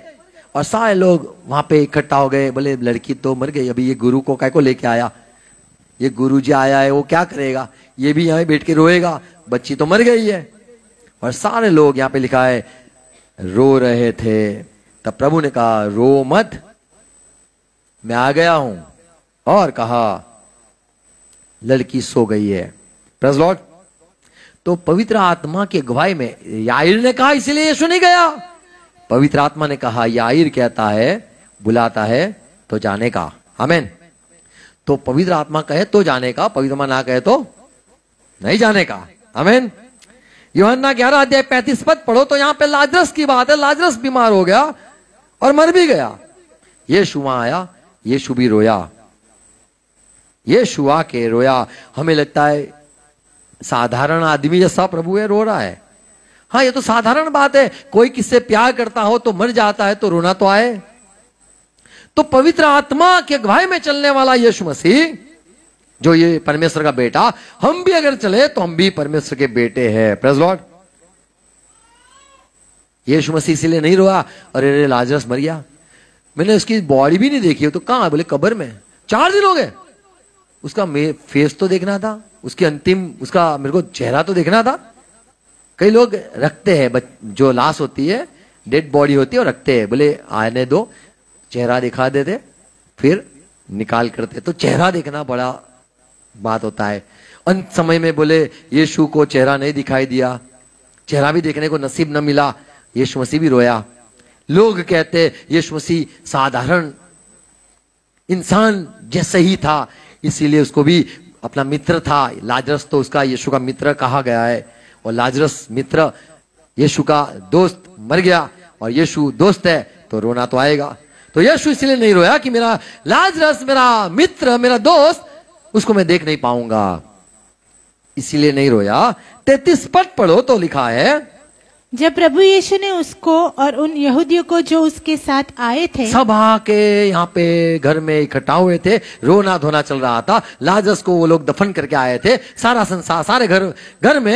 और सारे लोग वहां पे इकट्ठा हो गए बोले लड़की तो मर गई अभी ये गुरु को काय को लेके आया ये गुरु जी आया है वो क्या करेगा ये भी यहां बैठ के रोएगा बच्ची तो मर गई है और सारे लोग यहां पे लिखा है रो रहे थे तब प्रभु ने कहा रो मत मैं आ गया हूं और कहा लड़की सो गई है प्रजलॉट तो पवित्र आत्मा के अगुवाई में याइल ने कहा इसलिए यीशु नहीं गया पवित्र आत्मा ने कहा याइर कहता है बुलाता है तो जाने का हमेन तो पवित्र आत्मा कहे तो जाने का पवित्र ना कहे तो नहीं जाने का हमेन योहन्ना ग्यारह अध्याय पैंतीस पद पढ़ो तो यहां पे लाजरस की बात है लाजरस बीमार हो गया और मर भी गया ये शुमा आया ये भी रोया ये शुआ के रोया हमें लगता है साधारण आदमी जैसा प्रभु है रो रहा है हाँ ये तो साधारण बात है कोई किससे प्यार करता हो तो मर जाता है तो रोना तो आए तो पवित्र आत्मा के अगवाई में चलने वाला यशु मसीह जो ये परमेश्वर का बेटा हम भी अगर चले तो हम भी परमेश्वर के बेटे हैं प्रेस लॉर्ड यीशु मसीह इसीलिए नहीं रोया अरे अरे लाजरस मर गया मैंने उसकी बॉडी भी नहीं देखी तो कहां बोले कबर में चार दिन हो गए उसका फेस तो देखना था उसकी अंतिम उसका मेरे को चेहरा तो देखना था कई लोग रखते हैं जो लाश होती है डेड बॉडी होती है और रखते हैं बोले आने दो चेहरा दिखा देते फिर निकाल करते तो चेहरा देखना बड़ा बात होता है अंत समय में बोले यीशु को चेहरा नहीं दिखाई दिया चेहरा भी देखने को नसीब न मिला यीशु मसीह भी रोया लोग कहते यीशु मसीह साधारण इंसान जैसे ही था इसीलिए उसको भी अपना मित्र था लाजरस तो उसका यीशु का मित्र कहा गया है और लाजरस मित्र यीशु का दोस्त मर गया और यीशु दोस्त है तो रोना तो आएगा तो यीशु इसलिए नहीं रोया कि मेरा लाजरस मेरा मित्र मेरा दोस्त उसको मैं देख नहीं पाऊंगा इसीलिए नहीं रोया तैतीस पट पढ़ो तो लिखा है जब प्रभु यीशु ने उसको और उन यहूदियों को जो उसके साथ आए थे सभा के यहाँ पे घर में इकट्ठा हुए थे रोना धोना चल रहा था लाजस को वो लोग दफन करके आए थे सारा संसार सारे घर घर में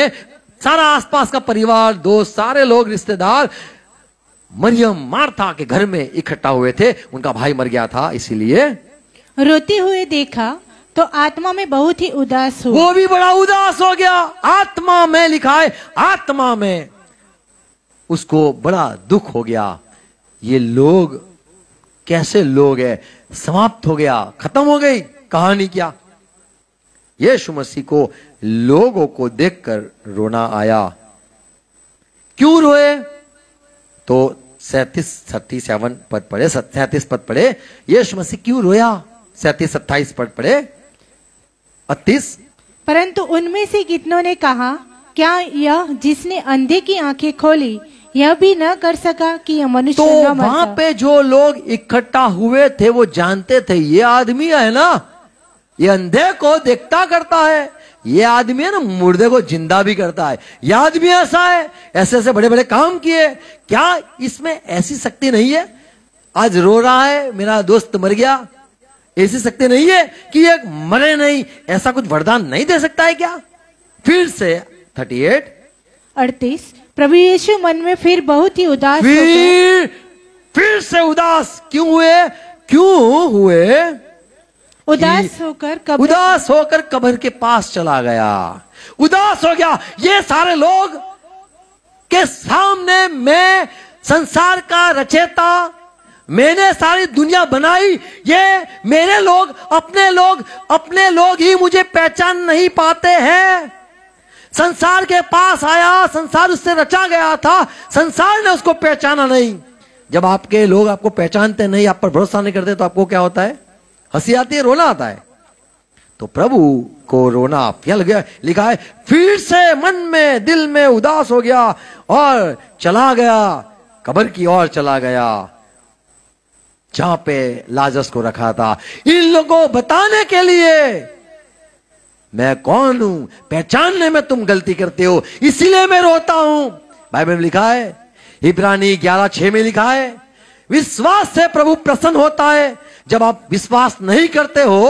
सारा आसपास का परिवार दोस्त सारे लोग रिश्तेदार मरियम मार्था के घर में इकट्ठा हुए थे उनका भाई मर गया था इसीलिए रोते हुए देखा तो आत्मा में बहुत ही उदास हुआ वो भी बड़ा उदास हो गया आत्मा में लिखा है आत्मा में उसको बड़ा दुख हो गया ये लोग कैसे लोग है समाप्त हो गया खत्म हो गई कहानी क्या यीशु मसीह को लोगों को देखकर रोना आया क्यों रोए तो सैतीस थर्टी सेवन पद पढ़े सैतीस पद पढ़े यश मसीह क्यों रोया सैतीस सत्ताईस पद पढ़े अतीस परंतु उनमें से कितनों ने कहा क्या यह जिसने अंधे की आंखें खोली यह भी न कर सका कि यह मनुष्य तो वहां पे जो लोग इकट्ठा हुए थे वो जानते थे ये आदमी है ना ये अंधे को देखता करता है ये आदमी है ना मुर्दे को जिंदा भी करता है यह आदमी ऐसा है ऐसे ऐसे बड़े बड़े काम किए क्या इसमें ऐसी शक्ति नहीं है आज रो रहा है मेरा दोस्त मर गया ऐसी शक्ति नहीं है कि एक मरे नहीं ऐसा कुछ वरदान नहीं दे सकता है क्या फिर से थर्टी एट अड़तीस प्रभु यीशु मन में फिर बहुत ही उदास फिर फिर से उदास क्यों हुए क्यों हुए उदास होकर कब उदास होकर कब्र के पास चला गया उदास हो गया ये सारे लोग के सामने मैं संसार का रचेता मैंने सारी दुनिया बनाई ये मेरे लोग अपने लोग अपने लोग ही मुझे पहचान नहीं पाते हैं संसार के पास आया संसार उससे रचा गया था संसार ने उसको पहचाना नहीं जब आपके लोग आपको पहचानते नहीं आप पर भरोसा नहीं करते तो आपको क्या होता है हंसी आती है रोना आता है तो प्रभु को रोना फैल गया लिखा है फिर से मन में दिल में उदास हो गया और चला गया कबर की ओर चला गया जहां पे लाजस को रखा था इन लोगों बताने के लिए मैं कौन हूं पहचानने में तुम गलती करते हो इसीलिए मैं रोता हूं बाइबल में लिखा है इब्रानी ग्यारह छह में लिखा है विश्वास से प्रभु प्रसन्न होता है जब आप विश्वास नहीं करते हो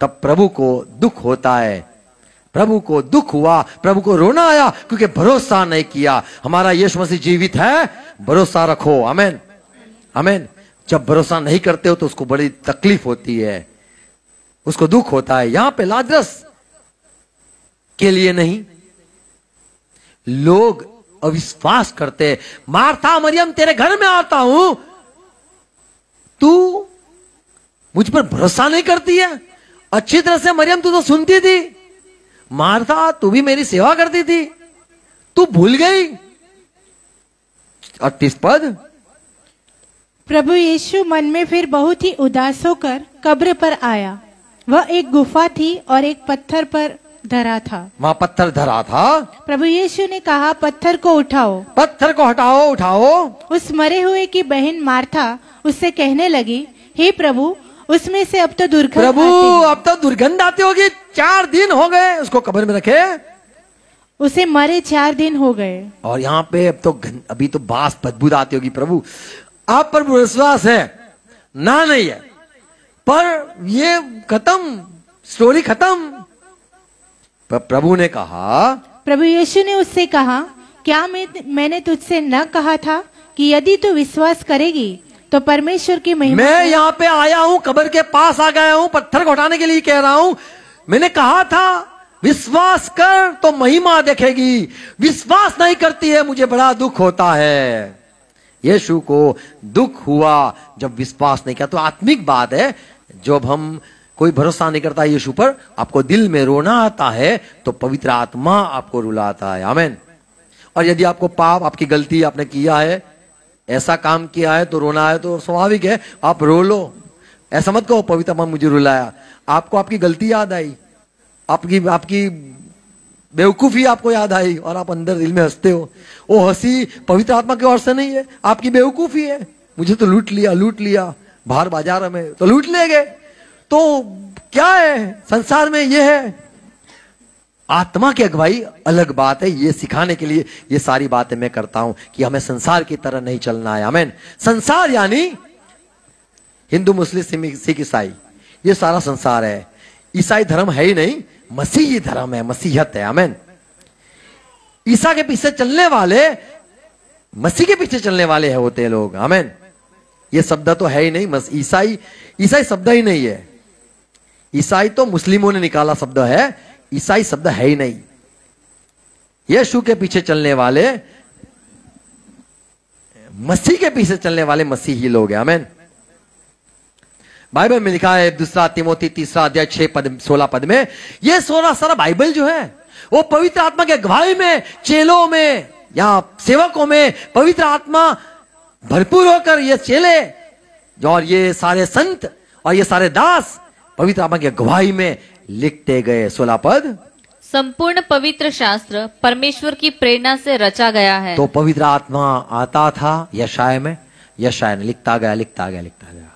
तब प्रभु को दुख होता है प्रभु को दुख हुआ प्रभु को रोना आया क्योंकि भरोसा नहीं किया हमारा यीशु मसीह जीवित है भरोसा रखो अमेन अमेन जब भरोसा नहीं करते हो तो उसको बड़ी तकलीफ होती है उसको दुख होता है यहां पे लाजरस के लिए नहीं लोग अविश्वास करते मारता मरियम तेरे घर में आता हूं तू मुझ पर भरोसा नहीं करती है अच्छी तरह से मरियम तू तो सुनती थी मारता तू भी मेरी सेवा करती थी तू भूल गई अट्ठीस पद प्रभु यीशु मन में फिर बहुत ही उदास होकर कब्र पर आया वह एक गुफा थी और एक पत्थर पर धरा था वहाँ पत्थर धरा था प्रभु यीशु ने कहा पत्थर को उठाओ पत्थर को हटाओ उठाओ उस मरे हुए की बहन मार्था उससे कहने लगी हे प्रभु उसमें से अब तो दुर्गंध प्रभु अब तो दुर्गंध आती होगी चार दिन हो गए उसको कब्र में रखे उसे मरे चार दिन हो गए और यहाँ पे अब तो गन, अभी तो बास बदबू आती होगी प्रभु आप पर विश्वास है ना नहीं है पर ये खत्म स्टोरी खत्म प्रभु ने कहा प्रभु यीशु ने उससे कहा क्या मैं मैंने तुझसे न कहा था कि यदि तू विश्वास करेगी तो परमेश्वर की महिमा मैं यहाँ पे आया हूँ कबर के पास आ गया हूँ पत्थर को उठाने के लिए कह रहा हूँ मैंने कहा था विश्वास कर तो महिमा देखेगी विश्वास नहीं करती है मुझे बड़ा दुख होता है यीशु को दुख हुआ जब विश्वास नहीं किया तो आत्मिक बात है जब हम कोई भरोसा नहीं करता यीशु पर आपको दिल में रोना आता है तो पवित्र आत्मा आपको रुलाता है आमेन और यदि आपको पाप आपकी गलती आपने किया है ऐसा काम किया है तो रोना है तो स्वाभाविक है आप रो लो ऐसा मत कहो पवित्र मां मुझे रुलाया आपको आपकी गलती याद आई आपकी आपकी बेवकूफ़ी आपको याद आई और आप अंदर दिल में हंसते हो वो हंसी पवित्र आत्मा की ओर से नहीं है आपकी बेवकूफ़ी है मुझे तो लूट लिया लूट लिया बाहर बाजार में तो लूट ले गए तो क्या है संसार में ये है आत्मा की अगुवाई अलग बात है ये सिखाने के लिए ये सारी बातें मैं करता हूं कि हमें संसार की तरह नहीं चलना है अमेन संसार यानी हिंदू मुस्लिम सिख ईसाई ये सारा संसार है ईसाई धर्म है ही नहीं मसीही धर्म है मसीहत है अमेन ईसा के पीछे चलने वाले मसीह के पीछे चलने वाले है होते हैं लोग अमेन ये शब्द तो है ही नहीं ईसाई ईसाई शब्द ही नहीं है ईसाई तो मुस्लिमों ने निकाला शब्द है ईसाई शब्द है ही नहीं यीशु के पीछे चलने वाले मसीह के पीछे चलने वाले मसीह ही लोग हैं अमेन बाइबल में लिखा है दूसरा तिमोती तीसरा अध्याय छह पद सोलह पद में ये सोलह सारा बाइबल जो है वो पवित्र आत्मा के अगवाई में चेलों में या सेवकों में पवित्र आत्मा भरपूर होकर ये चेले और ये सारे संत और ये सारे दास पवित्र आत्मा की अगुवाई में लिखते गए सोलह पद संपूर्ण पवित्र शास्त्र परमेश्वर की प्रेरणा से रचा गया है तो पवित्र आत्मा आता था यशाय में यशाय में लिखता गया लिखता गया लिखता गया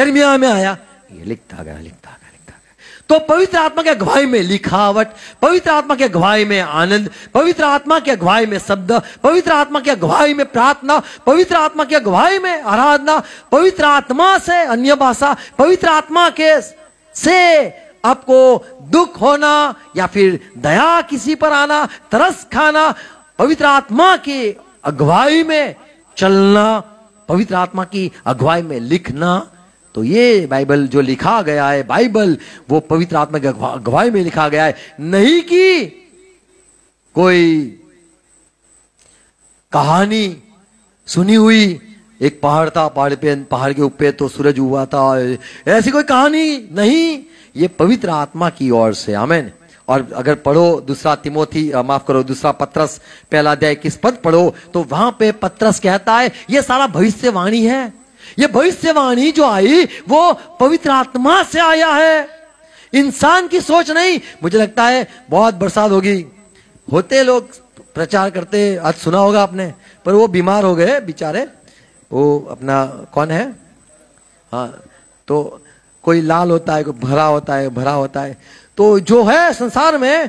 यर्मिया में आया ये लिखता गया लिखता गया लिखता गया तो पवित्र आत्मा के अगुवाई में लिखावट पवित्र आत्मा के अगुवाई में आनंद पवित्र आत्मा के अगुवाई में शब्द पवित्र आत्मा के अगुवाई में प्रार्थना पवित्र आत्मा के अगुवाई में आराधना पवित्र आत्मा से अन्य भाषा पवित्र आत्मा के से आपको दुख होना या फिर दया किसी पर आना तरस खाना पवित्र आत्मा के अगुवाई में चलना पवित्र आत्मा की अगुवाई में लिखना तो ये बाइबल जो लिखा गया है बाइबल वो पवित्र आत्मा की अगुवाई में लिखा गया है नहीं कि कोई कहानी सुनी हुई एक पहाड़ था पहाड़ पे पहाड़ के ऊपर तो सूरज हुआ था ऐसी कोई कहानी नहीं ये पवित्र आत्मा की ओर से आमेन और अगर पढ़ो दूसरा तिमोथी माफ करो दूसरा पत्रस पहला अध्याय किस पद पढ़ो तो वहां पे पत्रस कहता है ये सारा भविष्यवाणी है ये भविष्यवाणी जो आई वो पवित्र आत्मा से आया है इंसान की सोच नहीं मुझे लगता है बहुत बरसात होगी होते लोग प्रचार करते आज सुना होगा आपने पर वो बीमार हो गए बेचारे वो अपना कौन है हाँ तो कोई लाल होता है कोई भरा होता है भरा होता है तो जो है संसार में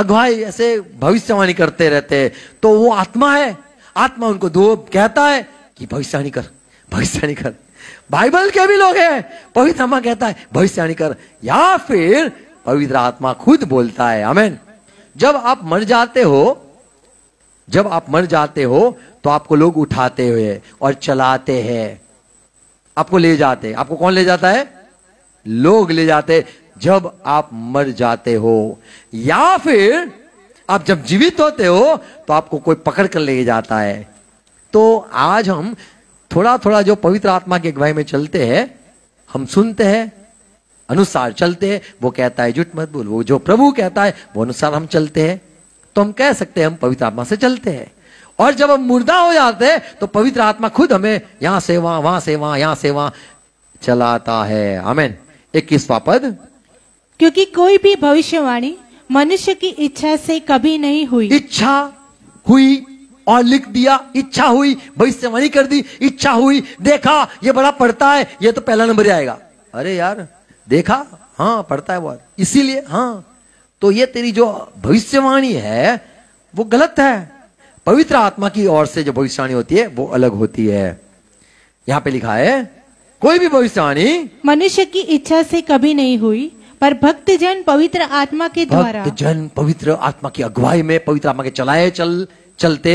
अगुवाई ऐसे भविष्यवाणी करते रहते हैं तो वो आत्मा है आत्मा उनको दो कहता है कि भविष्यवाणी कर भविष्यवाणी कर बाइबल के भी लोग हैं पवित्र आत्मा कहता है भविष्यवाणी कर या फिर पवित्र आत्मा खुद बोलता है अमेन जब आप मर जाते हो जब आप मर जाते हो तो आपको लोग उठाते हुए और चलाते हैं आपको ले जाते आपको कौन ले जाता है लोग ले जाते जब आप मर जाते हो या फिर आप जब जीवित होते हो तो आपको कोई पकड़ कर ले जाता है तो आज हम थोड़ा थोड़ा जो पवित्र आत्मा की अगुवाई में चलते हैं हम सुनते हैं अनुसार चलते हैं वो कहता है झूठ मत बोल वो जो प्रभु कहता है वो अनुसार हम चलते हैं तो हम कह सकते हैं हम पवित्र आत्मा से चलते हैं और जब हम मुर्दा हो जाते हैं तो पवित्र आत्मा खुद हमें यहां से वहां वहां से वहां यहां से वहां चलाता है हमें इक्कीसवा पद क्योंकि कोई भी भविष्यवाणी मनुष्य की इच्छा से कभी नहीं हुई इच्छा हुई और लिख दिया इच्छा हुई भविष्यवाणी कर दी इच्छा हुई देखा ये बड़ा पढ़ता है ये तो पहला नंबर आएगा अरे यार देखा हाँ पढ़ता है बहुत इसीलिए हाँ तो ये तेरी जो भविष्यवाणी है वो गलत है पवित्र आत्मा की ओर से जो भविष्यवाणी होती है वो अलग होती है यहां पे लिखा है कोई भी भविष्यवाणी मनुष्य की इच्छा से कभी नहीं हुई पर भक्त जन पवित्र आत्मा के द्वारा भक्त जन पवित्र आत्मा की अगुवाई में पवित्र आत्मा के चलाए चल चलते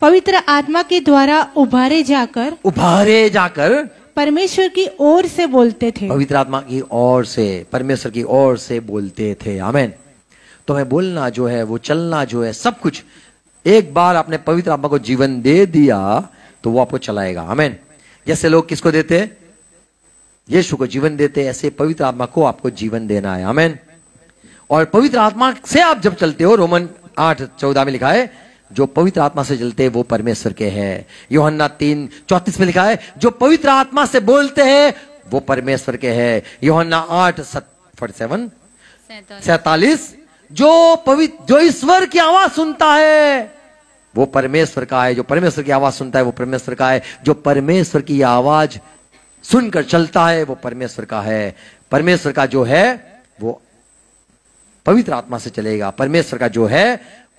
पवित्र आत्मा के द्वारा उभारे जाकर उभारे जाकर परमेश्वर की ओर से बोलते थे पवित्र आत्मा की ओर से परमेश्वर की ओर से बोलते थे आमेन तो मैं बोलना जो है वो चलना जो है सब कुछ एक बार आपने पवित्र आत्मा को जीवन दे दिया तो वो आपको चलाएगा आमेन जैसे लोग किसको देते हैं यीशु को जीवन देते हैं ऐसे पवित्र आत्मा को आपको जीवन देना है अमेन और पवित्र आत्मा से आप जब चलते हो रोमन आठ चौदह में लिखा है जो पवित्र आत्मा से चलते वो परमेश्वर के हैं योहन्ना तीन चौतीस में लिखा है जो पवित्र आत्मा से बोलते हैं वो परमेश्वर के हैं योहन्ना आठ फोर्टी सेवन सैतालीस जो पवित्र जो ईश्वर की आवाज सुनता है वो परमेश्वर का है जो परमेश्वर की आवाज सुनता है वो परमेश्वर का है जो परमेश्वर की आवाज सुनकर चलता है वो परमेश्वर का है परमेश्वर का जो है वो पवित्र आत्मा से चलेगा परमेश्वर का जो है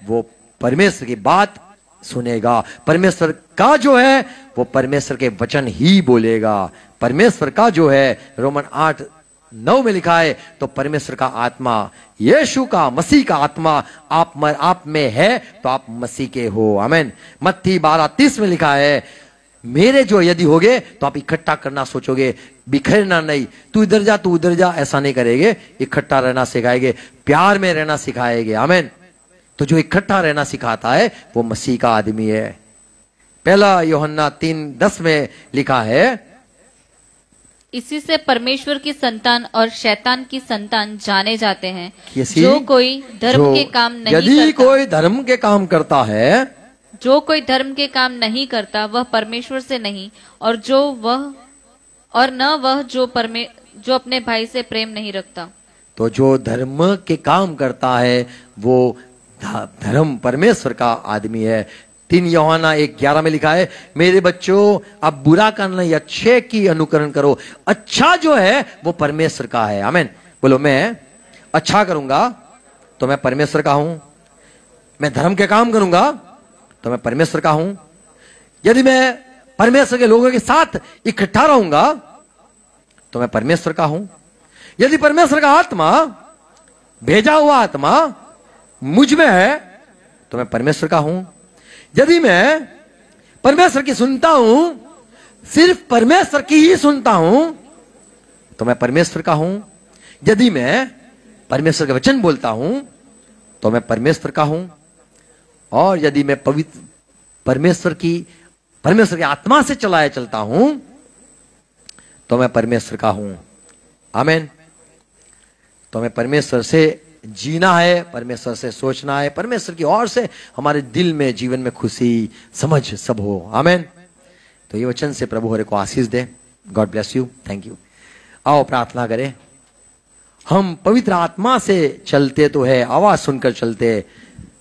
वो परमेश्वर की बात सुनेगा परमेश्वर का जो है वो परमेश्वर के वचन ही बोलेगा परमेश्वर का जो है रोमन आठ नौ में लिखा है तो परमेश्वर का आत्मा यीशु का मसीह का आत्मा आप मर, आप में है तो आप मसीह के हो अमेन मत्ती बारह तीस में लिखा है मेरे जो यदि गए तो आप इकट्ठा करना सोचोगे बिखरना नहीं तू इधर जा तू उधर जा ऐसा नहीं करेंगे इकट्ठा रहना सिखाएंगे प्यार में रहना सिखाएंगे अमेन तो जो इकट्ठा रहना सिखाता है वो मसीह का आदमी है पहला योहन्ना तीन दस में लिखा है इसी से परमेश्वर की संतान और शैतान की संतान जाने जाते हैं जो कोई धर्म के काम नहीं यदि करता, कोई धर्म के काम करता है जो कोई धर्म के काम नहीं करता वह परमेश्वर से नहीं और जो वह और न वह जो परमे जो अपने भाई से प्रेम नहीं रखता तो जो धर्म के काम करता है वो धर्म परमेश्वर का आदमी है तीन योहाना एक ग्यारह में लिखा है मेरे बच्चों अब बुरा का नहीं अच्छे की अनुकरण करो अच्छा जो है वो परमेश्वर का है आमेन बोलो मैं अच्छा करूंगा तो मैं परमेश्वर का हूं मैं धर्म के काम करूंगा तो मैं परमेश्वर का हूं यदि मैं परमेश्वर के लोगों के साथ इकट्ठा रहूंगा तो मैं परमेश्वर का हूं यदि परमेश्वर का आत्मा भेजा हुआ आत्मा मुझ में है तो मैं परमेश्वर का हूं यदि मैं परमेश्वर की सुनता हूं सिर्फ परमेश्वर की ही सुनता हूं तो मैं परमेश्वर का हूं यदि मैं परमेश्वर का वचन बोलता हूं तो मैं परमेश्वर का हूं और यदि मैं पवित्र परमेश्वर की परमेश्वर की आत्मा से चलाया चलता हूं तो मैं परमेश्वर का हूं आमेन तो मैं परमेश्वर से जीना है परमेश्वर से सोचना है परमेश्वर की ओर से हमारे दिल में जीवन में खुशी समझ सब हो आमेन तो ये वचन से प्रभु हरे को आशीष दे God bless you thank you आओ प्रार्थना करें हम पवित्र आत्मा से चलते तो है आवाज सुनकर चलते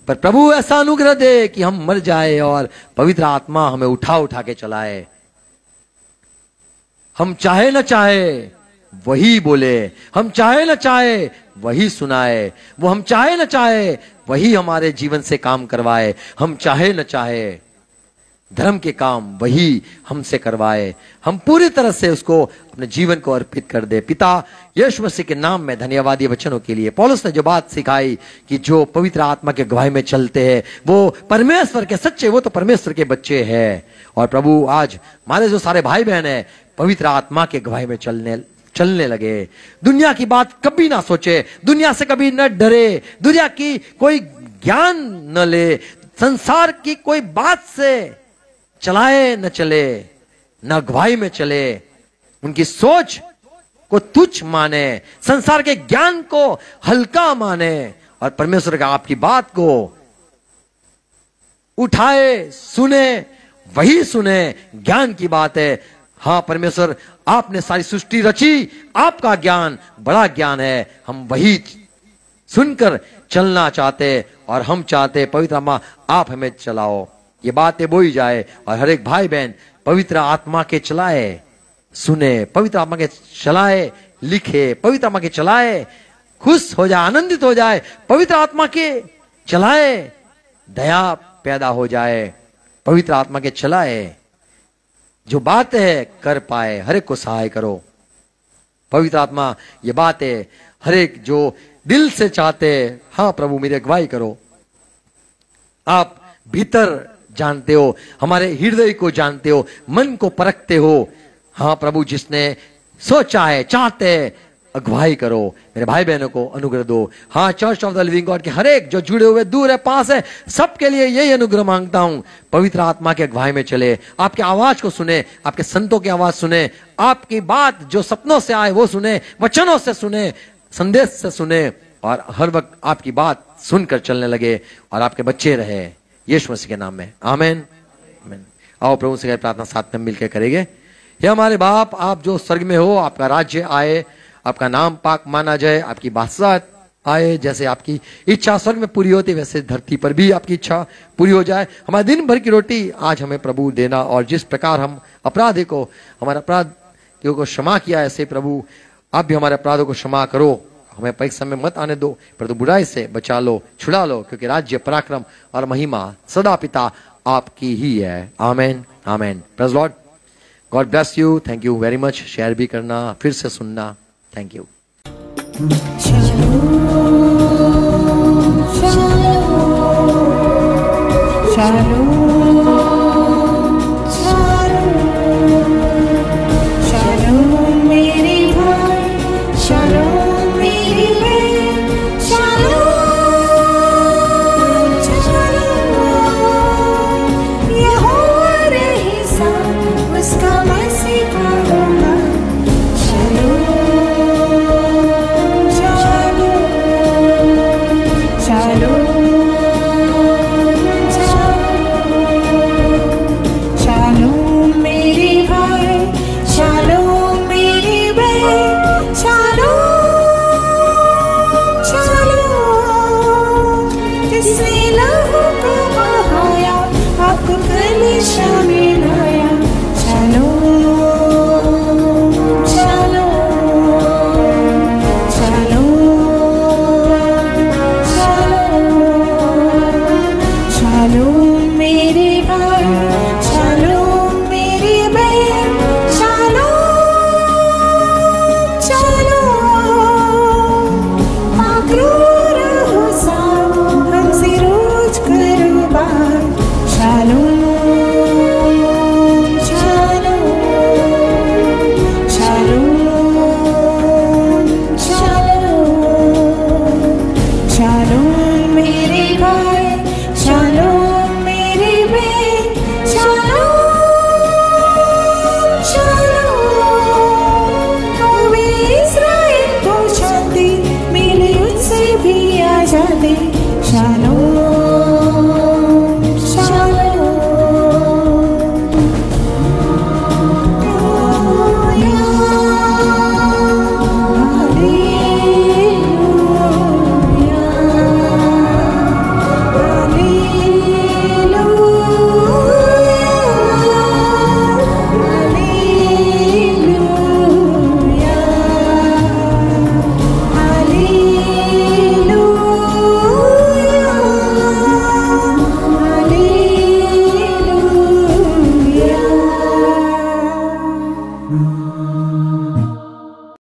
पर प्रभु ऐसा अनुग्रह दे कि हम मर जाए और पवित्र आत्मा हमें उठा उठा के चलाए हम चाहे ना चाहे वही बोले हम चाहे ना चाहे वही सुनाए वो हम चाहे ना चाहे वही हमारे जीवन से काम करवाए हम चाहे ना चाहे धर्म के काम वही हमसे करवाए हम पूरी तरह से उसको अपने जीवन को अर्पित कर दे पिता यीशु मसीह के नाम में धन्यवाद वचनों के लिए पॉलुस ने जो बात सिखाई कि जो पवित्र आत्मा के गवाही में चलते हैं वो परमेश्वर के सच्चे वो तो परमेश्वर के बच्चे हैं और प्रभु आज हमारे जो सारे भाई बहन है पवित्र आत्मा के गवाही में चलने चलने लगे दुनिया की बात कभी ना सोचे दुनिया से कभी न डरे दुनिया की कोई ज्ञान न ले संसार की कोई बात से चलाए न चले न अगवाई में चले उनकी सोच को तुच्छ माने संसार के ज्ञान को हल्का माने और परमेश्वर का आपकी बात को उठाए सुने वही सुने ज्ञान की बात है हाँ परमेश्वर आपने सारी सृष्टि रची आपका ज्ञान बड़ा ज्ञान है हम वही सुनकर चलना चाहते और हम चाहते पवित्र आत्मा आप हमें चलाओ ये बातें बोई जाए और हर एक भाई बहन पवित्र आत्मा के चलाए सुने पवित्र आत्मा के चलाए लिखे पवित्र आत्मा के चलाए खुश हो जाए आनंदित हो जाए पवित्र आत्मा के चलाए दया पैदा हो जाए पवित्र आत्मा के चलाए जो बात है कर पाए हर एक को सहाय करो पवित्र आत्मा ये बात है हर एक जो दिल से चाहते हाँ प्रभु मेरी अगुवाई करो आप भीतर जानते हो हमारे हृदय को जानते हो मन को परखते हो हाँ प्रभु जिसने सोचा है चाहते है अगुवाई करो मेरे भाई बहनों को अनुग्रह दो हाँ church of the living God के एक जो जुड़े हुए दूर है पास है सबके लिए यही अनुग्रह मांगता हूं पवित्र आत्मा के अगुवाई में चले आपकी आवाज को सुने आपके संतों की आवाज सुने आपकी बात जो सपनों से आए वो सुने वचनों से सुने संदेश से सुने और हर वक्त आपकी बात सुनकर चलने लगे और आपके बच्चे रहे यीशु मसीह के नाम में आमेन आमेन आओ प्रभु से प्रार्थना साथ में मिलकर करेंगे हे हमारे बाप आप जो स्वर्ग में हो आपका राज्य आए आपका नाम पाक माना जाए आपकी बादशाह आए जैसे आपकी इच्छा स्वर्ग में पूरी होती वैसे धरती पर भी आपकी इच्छा पूरी हो जाए हमारे दिन भर की रोटी आज हमें प्रभु देना और जिस प्रकार हम अपराधी को हमारे अपराध को क्षमा किया ऐसे प्रभु आप भी हमारे अपराधों को क्षमा करो हमें परीक्षा में मत आने दो पर तो बुराई से बचा लो छुड़ा लो क्योंकि राज्य पराक्रम और महिमा सदा पिता आपकी ही है आमेन आमेन praise Lord God bless you thank you very much share भी करना फिर से सुनना Thank you. Shalom. Shalom. Shalom.